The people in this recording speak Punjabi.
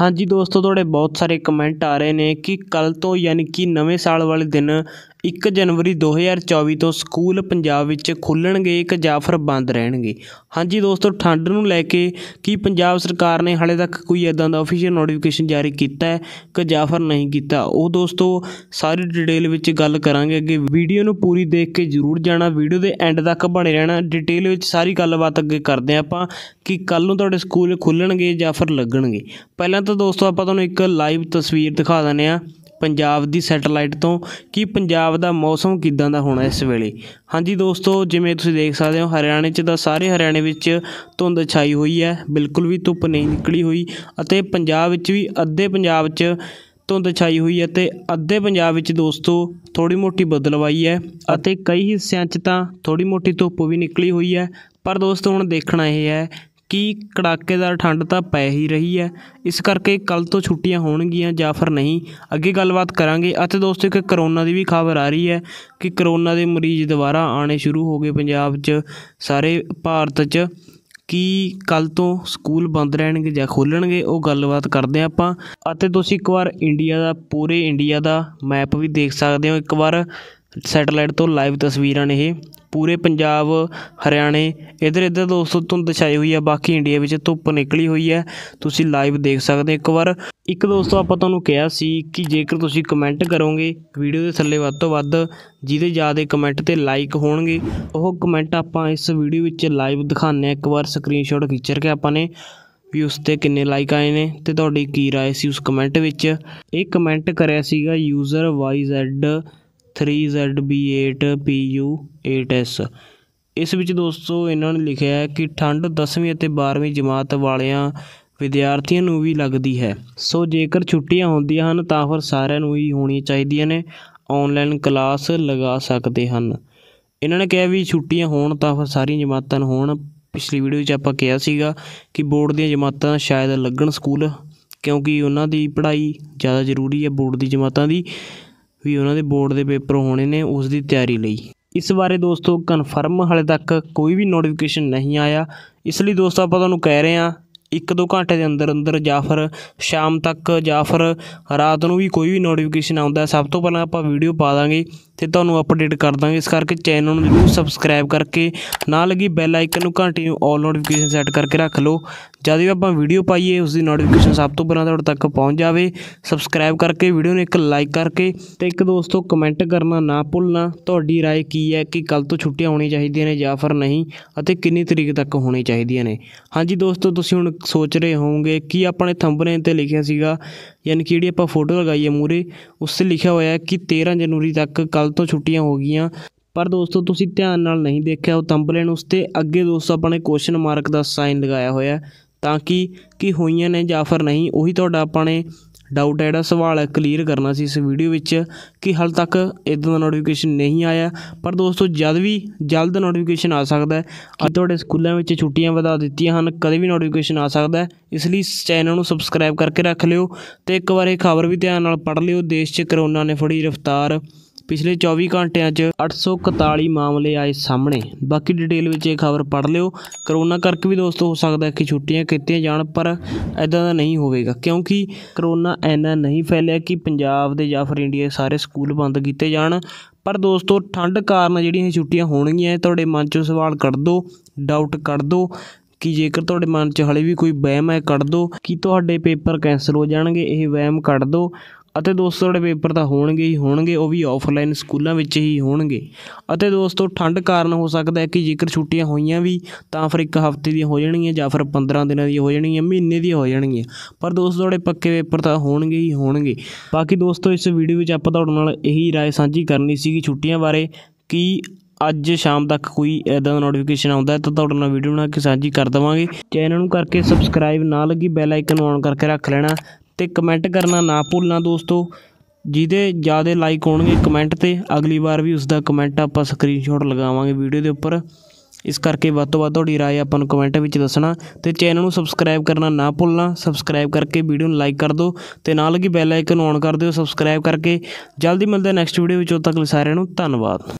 ਹਾਂਜੀ ਦੋਸਤੋ ਤੁਹਾਡੇ ਬਹੁਤ ਸਾਰੇ ਕਮੈਂਟ ਆ ਰਹੇ ਨੇ ਕਿ ਕੱਲ ਤੋਂ ਯਾਨੀ ਕਿ ਨਵੇਂ ਸਾਲ ਵਾਲੇ ਦਿਨ 1 ਜਨਵਰੀ 2024 ਤੋਂ ਸਕੂਲ ਪੰਜਾਬ ਵਿੱਚ ਖੁੱਲਣਗੇ ਕਿ ਜਾਂ ਫਿਰ ਬੰਦ ਰਹਿਣਗੇ ਹਾਂਜੀ ਦੋਸਤੋ ਠੰਡ ਨੂੰ ਲੈ ਕੇ ਕੀ ਪੰਜਾਬ ਸਰਕਾਰ ਨੇ ਹਾਲੇ ਤੱਕ ਕੋਈ ਐਦਾਂ ਦਾ ਅਫੀਸ਼ੀਅਲ ਨੋਟੀਫਿਕੇਸ਼ਨ ਜਾਰੀ ਕੀਤਾ ਹੈ ਕਿ ਜਾਂ ਫਿਰ ਨਹੀਂ ਕੀਤਾ ਉਹ ਦੋਸਤੋ ਸਾਰੀ ਡਿਟੇਲ ਵਿੱਚ ਗੱਲ ਕਰਾਂਗੇ ਅੱਗੇ ਵੀਡੀਓ ਨੂੰ ਪੂਰੀ ਦੇਖ ਕੇ ਜ਼ਰੂਰ ਜਾਣਾ ਵੀਡੀਓ ਦੇ ਐਂਡ ਤੱਕ ਬਣੇ ਰਹਿਣਾ ਡਿਟੇਲ ਵਿੱਚ ਸਾਰੀ ਗੱਲਬਾਤ ਅੱਗੇ ਕਰਦੇ ਆਪਾਂ ਕਿ ਕੱਲ ਨੂੰ ਤੁਹਾਡੇ ਸਕੂਲ ਖੁੱਲਣਗੇ ਜਾਂ ਫਿਰ ਲੱਗਣਗੇ ਪਹਿਲਾਂ ਤਾਂ ਦੋਸਤੋ ਆਪਾਂ ਤੁਹਾਨੂੰ ਇੱਕ ਲਾਈਵ ਤਸਵੀਰ ਦਿਖਾ ਦਿੰਦੇ ਆ ਪੰਜਾਬ ਦੀ ਸੈਟੇਲਾਈਟ ਤੋਂ ਕਿ ਪੰਜਾਬ ਦਾ ਮੌਸਮ ਕਿਦਾਂ ਦਾ ਹੋਣਾ ਇਸ ਵੇਲੇ ਹਾਂਜੀ ਦੋਸਤੋ ਜਿਵੇਂ ਤੁਸੀਂ ਦੇਖ ਸਕਦੇ ਹੋ ਹਰਿਆਣੇ 'ਚ ਤਾਂ ਸਾਰੇ ਹਰਿਆਣੇ ਵਿੱਚ ਧੁੰਦ ਛਾਈ ਹੋਈ ਹੈ ਬਿਲਕੁਲ ਵੀ ਧੁੱਪ ਨਹੀਂ ਨਿਕਲੀ ਹੋਈ ਅਤੇ ਪੰਜਾਬ ਵਿੱਚ ਵੀ ਅੱਧੇ ਪੰਜਾਬ 'ਚ ਧੁੰਦ ਛਾਈ ਹੋਈ ਹੈ ਤੇ ਅੱਧੇ ਪੰਜਾਬ ਵਿੱਚ ਦੋਸਤੋ ਥੋੜੀ ਮੋਟੀ ਬਦਲਵਾਈ ਹੈ ਅਤੇ ਕਈ ਹਿੱਸਿਆਂ 'ਚ ਤਾਂ ਥੋੜੀ ਮੋਟੀ ਧੁੱਪ ਵੀ ਨਿਕਲੀ ਹੋਈ ਹੈ ਪਰ ਦੋਸਤੋ ਹੁਣ ਦੇਖਣਾ ਇਹ ਹੈ ਕਿ ਕੜਾਕੇਦਾਰ ਠੰਡ ਤਾਂ ਪੈ ਹੀ ਰਹੀ ਹੈ ਇਸ ਕਰਕੇ ਕੱਲ ਤੋਂ ਛੁੱਟੀਆਂ ਹੋਣਗੀਆਂ ਜਾਂ ਫਿਰ ਨਹੀਂ ਅੱਗੇ ਗੱਲਬਾਤ ਕਰਾਂਗੇ ਅਤੇ ਦੋਸਤੋ ਇੱਕ ਕਰੋਨਾ ਦੀ ਵੀ ਖਬਰ ਆ ਰਹੀ ਹੈ ਕਿ ਕਰੋਨਾ ਦੇ ਮਰੀਜ਼ ਦੁਬਾਰਾ ਆਣੇ ਸ਼ੁਰੂ ਹੋ ਗਏ ਪੰਜਾਬ 'ਚ ਸਾਰੇ ਭਾਰਤ 'ਚ ਕਿ ਕੱਲ ਤੋਂ ਸਕੂਲ ਬੰਦ ਰਹਿਣਗੇ ਜਾਂ ਖੋਲਣਗੇ ਉਹ ਗੱਲਬਾਤ ਕਰਦੇ ਹਾਂ ਆਪਾਂ ਅਤੇ ਤੁਸੀਂ ਇੱਕ ਵਾਰ ਇੰਡੀਆ ਦਾ ਪੂਰੇ ਇੰਡੀਆ ਦਾ ਮੈਪ ਵੀ ਦੇਖ ਸਕਦੇ ਹੋ ਇੱਕ ਵਾਰ ਸੈਟੇਲਾਈਟ ਤੋਂ ਲਾਈਵ ਤਸਵੀਰਾਂ ਨੇ ਇਹ ਪੂਰੇ ਪੰਜਾਬ ਹਰਿਆਣੇ ਇਧਰ ਇਧਰ ਦੋਸਤੋ ਤੁਹਾਨੂੰ ਦਿਖਾਈ ਹੋਈ ਆ ਬਾਕੀ ਇੰਡੀਆ ਵਿੱਚ ਧੁੱਪ ਨਿਕਲੀ ਹੋਈ ਹੈ ਤੁਸੀਂ ਲਾਈਵ ਦੇਖ ਸਕਦੇ ਇੱਕ ਵਾਰ ਇੱਕ ਦੋਸਤੋ ਆਪਾਂ ਤੁਹਾਨੂੰ ਕਿਹਾ ਸੀ ਕਿ ਜੇਕਰ ਤੁਸੀਂ ਕਮੈਂਟ ਕਰੋਗੇ ਵੀਡੀਓ ਦੇ ਥੱਲੇ ਵੱਧ ਤੋਂ ਵੱਧ ਜਿਹਦੇ ਜ਼ਿਆਦਾ ਕਮੈਂਟ ਤੇ ਲਾਈਕ ਹੋਣਗੇ ਉਹ ਕਮੈਂਟ ਆਪਾਂ ਇਸ ਵੀਡੀਓ ਵਿੱਚ ਲਾਈਵ ਦਿਖਾਣੇ ਆ ਇੱਕ ਵਾਰ ਸਕਰੀਨਸ਼ਾਟ ਖਿੱਚਰ ਕੇ ਆਪਾਂ ਨੇ ਵੀ ਉਸ ਤੇ ਕਿੰਨੇ ਲਾਈਕ ਆਏ ਨੇ ਤੇ ਤੁਹਾਡੀ ਕੀ رائے ਸੀ ਉਸ ਕਮੈਂਟ ਵਿੱਚ ਇਹ ਕਮੈਂਟ ਕਰਿਆ ਸੀਗਾ ਯੂਜ਼ਰ YZ 3ZB8PU8S ਇਸ ਵਿੱਚ ਦੋਸਤੋ ਇਹਨਾਂ ਨੇ ਲਿਖਿਆ ਹੈ ਕਿ ਠੰਡ 10ਵੀਂ ਅਤੇ 12ਵੀਂ ਜਮਾਤ ਵਾਲਿਆਂ ਵਿਦਿਆਰਥੀਆਂ ਨੂੰ ਵੀ ਲੱਗਦੀ ਹੈ ਸੋ ਜੇਕਰ ਛੁੱਟੀਆਂ ਹੁੰਦੀਆਂ ਹਨ ਤਾਂ ਫਿਰ ਸਾਰਿਆਂ ਨੂੰ ਹੀ ਹੋਣੀ ਚਾਹੀਦੀਆਂ ਨੇ ਆਨਲਾਈਨ ਕਲਾਸ ਲਗਾ ਸਕਦੇ ਹਨ ਇਹਨਾਂ ਨੇ ਕਿਹਾ ਵੀ ਛੁੱਟੀਆਂ ਹੋਣ ਤਾਂ ਫਿਰ ਸਾਰੀਆਂ ਜਮਾਤਾਂ ਨੂੰ ਹੋਣ ਪਿਛਲੀ ਵੀਡੀਓ ਵਿੱਚ ਆਪਾਂ ਕਿਹਾ ਸੀਗਾ ਕਿ ਬੋਰਡ ਦੀਆਂ ਜਮਾਤਾਂ ਸ਼ਾਇਦ ਲੱਗਣ ਸਕੂਲ ਕਿਉਂਕਿ ਉਹਨਾਂ ਦੀ ਪੜ੍ਹਾਈ ਜ਼ਿਆਦਾ ਜ਼ਰੂਰੀ ਹੈ ਬੋਰਡ ਦੀ ਜਮਾਤਾਂ ਦੀ ਵੀ ਉਹਨਾਂ ਦੇ ਬੋਰਡ ਦੇ ਪੇਪਰ ਹੋਣੇ ਨੇ ਉਸ ਦੀ ਤਿਆਰੀ ਲਈ ਇਸ ਬਾਰੇ ਦੋਸਤੋ ਕਨਫਰਮ ਹਾਲੇ ਤੱਕ ਕੋਈ ਵੀ ਨੋਟੀਫਿਕੇਸ਼ਨ ਨਹੀਂ ਆਇਆ ਇਸ ਲਈ ਦੋਸਤੋ ਆਪਾਂ ਤੁਹਾਨੂੰ ਕਹਿ ਰਹੇ ਹਾਂ ਇੱਕ ਦੋ ਘੰਟੇ ਦੇ ਅੰਦਰ ਅੰਦਰ ਜਾਂ ਫਿਰ ਸ਼ਾਮ ਤੱਕ ਜਾਂ ਫਿਰ ਰਾਤ ਨੂੰ ਵੀ ਕੋਈ ਵੀ ਨੋਟੀਫਿਕੇਸ਼ਨ ਆਉਂਦਾ ਸਭ ਤੋਂ ਪਹਿਲਾਂ ਆਪਾਂ ਵੀਡੀਓ ਪਾ ਦਾਂਗੇ ਤੇ ਤੁਹਾਨੂੰ ਅਪਡੇਟ ਕਰ ਦਾਂਗੇ ਇਸ ਕਰਕੇ ਚੈਨਲ ਨੂੰ ਜ਼ਰੂਰ ਸਬਸਕ੍ਰਾਈਬ ਕਰਕੇ ਨਾਲ ਲਗੀ ਬੈਲ ਆਈਕਨ ਨੂੰ ਘੰਟੀ ਨੂੰ ਆਲ ਨੋਟੀਫਿਕੇਸ਼ਨ ਸੈੱਟ ਕਰਕੇ ਰੱਖ ਲਓ ਜਦ ਵੀ ਆਪਾਂ ਵੀਡੀਓ ਪਾਈਏ ਉਸ ਦੀ ਨੋਟੀਫਿਕੇਸ਼ਨ ਸਭ ਤੋਂ ਪਹਿਲਾਂ ਤੁਹਾਡੇ ਤੱਕ ਪਹੁੰਚ ਜਾਵੇ ਸਬਸਕ੍ਰਾਈਬ ਕਰਕੇ ਵੀਡੀਓ ਨੂੰ ਇੱਕ ਲਾਈਕ ਕਰਕੇ ਤੇ ਇੱਕ ਦੋਸਤੋ ਕਮੈਂਟ ਕਰਨਾ ਨਾ ਭੁੱਲਣਾ ਤੁਹਾਡੀ رائے ਕੀ ਹੈ ਕਿ ਕੱਲ ਤੋਂ ਛੁੱਟੀਆਂ ਹੋਣੀ ਚਾਹੀਦੀਆਂ ਨੇ ਜਾਂ ਫਿਰ ਨਹੀਂ ਅਤੇ ਕਿੰਨੀ ਤਰੀਕ ਤੱਕ ਹੋਣੀ ਚਾਹੀਦੀਆਂ ਨੇ ਹਾਂਜੀ ਦੋਸਤੋ ਤੁਸੀਂ ਹੁਣ ਸੋਚ ਰਹੇ ਹੋਵੋਗੇ ਕਿ ਆਪਣੇ ਥੰਬਨੇਲ ਤੇ ਲਿਖਿਆ ਸੀਗਾ ਯਾਨੀ ਕਿ ਜਿਹੜੀ ਆਪਾਂ ਫੋਟੋ ਲਗਾਈ ਹੈ ਮੂਰੇ ਉਸ 'ਤੇ ਲਿਖਿਆ ਹੋਇਆ ਹੈ ਕਿ 13 ਜਨਵਰੀ ਤੱਕ ਕੱਲ ਤੋਂ ਛੁੱਟੀਆਂ ਹੋ ਗਈਆਂ ਪਰ ਦੋਸਤੋ ਤੁਸੀਂ ਧਿਆਨ ਨਾਲ ਨਹੀਂ ਦੇਖਿਆ ਉਹ ਤੰਬਲੇਨ ਉਸ ਤੇ ਅੱਗੇ ਦੋਸਤੋ ਆਪਣੇ ਕੁਐਸਚਨ ਮਾਰਕ ਦਾ ਸਾਈਨ ਲਗਾਇਆ ਹੋਇਆ ਤਾਂ ਕਿ ਕੀ ਹੋਈਆਂ ਨੇ ਜਾਂ ਫਿਰ ਨਹੀਂ ਉਹੀ ਤੁਹਾਡਾ ਆਪਾਂ ਨੇ ਡਾਊਟ ਹੈ ਜਿਹੜਾ ਸਵਾਲ ਹੈ ਕਲੀਅਰ ਕਰਨਾ ਸੀ ਇਸ ਵੀਡੀਓ ਵਿੱਚ ਕਿ ਹਾਲ ਤੱਕ ਇਦਾਂ ਦਾ ਨੋਟੀਫਿਕੇਸ਼ਨ ਨਹੀਂ ਆਇਆ ਪਰ ਦੋਸਤੋ ਜਦ ਵੀ ਜਲਦ ਨੋਟੀਫਿਕੇਸ਼ਨ ਆ ਸਕਦਾ ਹੈ ਅੱਜ ਤੁਹਾਡੇ ਸਕੂਲਾਂ ਵਿੱਚ ਛੁੱਟੀਆਂ ਵਧਾ ਦਿੱਤੀਆਂ ਹਨ ਕਦੇ ਵੀ ਨੋਟੀਫਿਕੇਸ਼ਨ ਆ ਸਕਦਾ ਹੈ ਇਸ ਲਈ ਚੈਨਲ ਨੂੰ ਸਬਸਕ੍ਰਾਈਬ ਕਰਕੇ ਰੱਖ ਲਿਓ ਤੇ ਇੱਕ ਵਾਰ ਇਹ ਖਬਰ ਵੀ ਧਿਆਨ ਨਾਲ ਪੜ੍ਹ ਲਿਓ ਦੇਸ਼ 'ਚ ਕਰੋਨਾ ਨੇ ਫੜੀ ਰਫ਼ਤਾਰ ਪਿਛਲੇ 24 ਘੰਟਿਆਂ 'ਚ 841 ਮਾਮਲੇ ਆਏ ਸਾਹਮਣੇ ਬਾਕੀ ਡਿਟੇਲ ਵਿੱਚ ਇਹ ਖਬਰ ਪੜ੍ਹ ਲਿਓ ਕਰੋਨਾ ਕਰਕੇ ਵੀ ਦੋਸਤੋ ਹੋ ਸਕਦਾ ਕਿ ਛੁੱਟੀਆਂ ਕੀਤੀਆਂ ਜਾਣ ਪਰ ਐਦਾਂ ਦਾ ਨਹੀਂ ਹੋਵੇਗਾ ਕਿਉਂਕਿ ਕਰੋਨਾ ਐਨਾ ਨਹੀਂ ਫੈਲਿਆ ਕਿ ਪੰਜਾਬ ਦੇ ਜਾਂ ਫਿਰ ਇੰਡੀਆ ਸਾਰੇ ਸਕੂਲ ਬੰਦ ਕੀਤੇ ਜਾਣ ਪਰ ਦੋਸਤੋ ਠੰਡ ਕਾਰਨ ਜਿਹੜੀਆਂ ਛੁੱਟੀਆਂ ਹੋਣਗੀਆਂ ਤੁਹਾਡੇ ਮਨ 'ਚੋਂ ਸਵਾਲ ਕੱਢ ਦੋ ਡਾਊਟ ਕੱਢ ਦੋ ਕਿ ਜੇਕਰ ਤੁਹਾਡੇ ਮਨ 'ਚ ਹਲੇ ਵੀ ਕੋਈ ਵਹਿਮ ਹੈ ਕੱਢ ਦਿਓ ਕਿ ਤੁਹਾਡੇ ਪੇਪਰ ਕੈਂਸਲ ਹੋ ਜਾਣਗੇ ਇਹ ਵਹਿਮ ਕੱਢ ਦਿਓ ਅਤੇ ਦੋਸਤੋ ਜਿਹੜੇ ਪੇਪਰ ਤਾਂ ਹੋਣਗੇ ਹੀ ਹੋਣਗੇ ਉਹ ਵੀ ਆਫਲਾਈਨ ਸਕੂਲਾਂ ਵਿੱਚ ਹੀ ਹੋਣਗੇ ਅਤੇ ਦੋਸਤੋ ਠੰਡ ਕਾਰਨ ਹੋ ਸਕਦਾ ਹੈ ਕਿ ਜੇਕਰ ਛੁੱਟੀਆਂ ਹੋਈਆਂ ਵੀ ਤਾਂ ਫਿਰ ਇੱਕ ਹਫ਼ਤੇ ਦੀਆਂ ਹੋ ਜਾਣਗੀਆਂ ਜਾਂ ਫਿਰ 15 ਦਿਨਾਂ ਦੀਆਂ ਹੋ ਜਾਣਗੀਆਂ ਮਹੀਨੇ ਦੀਆਂ ਹੋ ਜਾਣਗੀਆਂ ਪਰ ਦੋਸਤੋ ਜਿਹੜੇ ਪੱਕੇ ਪੇਪਰ ਤਾਂ ਹੋਣਗੇ ਹੀ ਹੋਣਗੇ ਬਾਕੀ ਦੋਸਤੋ ਇਸ ਵੀਡੀਓ ਵਿੱਚ ਆਪਾਂ ਤੁਹਾਡੇ ਨਾਲ ਇਹੀ رائے ਸਾਂਝੀ ਕਰਨੀ ਸੀਗੀ ਛੁੱਟੀਆਂ ਬਾਰੇ ਕਿ ਅੱਜ ਸ਼ਾਮ ਤੱਕ ਕੋਈ ਐਦਾਂ ਦਾ ਨੋਟੀਫਿਕੇਸ਼ਨ ਆਉਂਦਾ ਤਾਂ ਤੁਹਾਡੇ ਨਾਲ ਵੀਡੀਓ ਬਣਾ ਕੇ ਸਾਂਝੀ ਕਰ ਦਵਾਂਗੇ ਚੈਨਲ ਨੂੰ ਕਰਕੇ ਸਬਸਕ੍ਰਾਈਬ ਨਾ ਲੱਗੀ ਬੈਲ ਆਈਕਨ ਆਨ ਔਨ ਕਰਕੇ ਰੱਖ ਲੈਣਾ ਤੇ ਕਮੈਂਟ ਕਰਨਾ ਨਾ ਭੁੱਲਣਾ ਦੋਸਤੋ ਜਿਹਦੇ ਜ਼ਿਆਦਾ ਲਾਈਕ ਹੋਣਗੇ ਕਮੈਂਟ ਤੇ ਅਗਲੀ ਵਾਰ ਵੀ ਉਸ ਦਾ ਕਮੈਂਟ ਆਪਾਂ ਸਕਰੀਨਸ਼ਾਟ ਲਗਾਵਾਂਗੇ ਵੀਡੀਓ ਦੇ ਉੱਪਰ ਇਸ ਕਰਕੇ ਵੱਧ ਤੋਂ ਵੱਧ ਤੁਹਾਡੀ رائے ਆਪਾਂ ਨੂੰ ਕਮੈਂਟ ਵਿੱਚ ਦੱਸਣਾ ਤੇ ਚੈਨਲ ਨੂੰ ਸਬਸਕ੍ਰਾਈਬ ਕਰਨਾ ਨਾ ਭੁੱਲਣਾ ਸਬਸਕ੍ਰਾਈਬ ਕਰਕੇ ਵੀਡੀਓ ਨੂੰ ਲਾਈਕ ਕਰ ਦਿਓ ਤੇ ਨਾਲ ਹੀ ਬੈਲ ਆਈਕਨ ਔਨ ਕਰ ਦਿਓ ਸਬਸਕ੍ਰਾਈਬ ਕਰਕੇ ਜਲਦੀ ਮਿਲਦੇ ਨੈਕਸਟ ਵੀਡੀਓ ਵਿੱਚ ਉਦੋਂ ਤੱਕ ਸਾਰਿਆਂ ਨੂੰ ਧੰਨਵਾਦ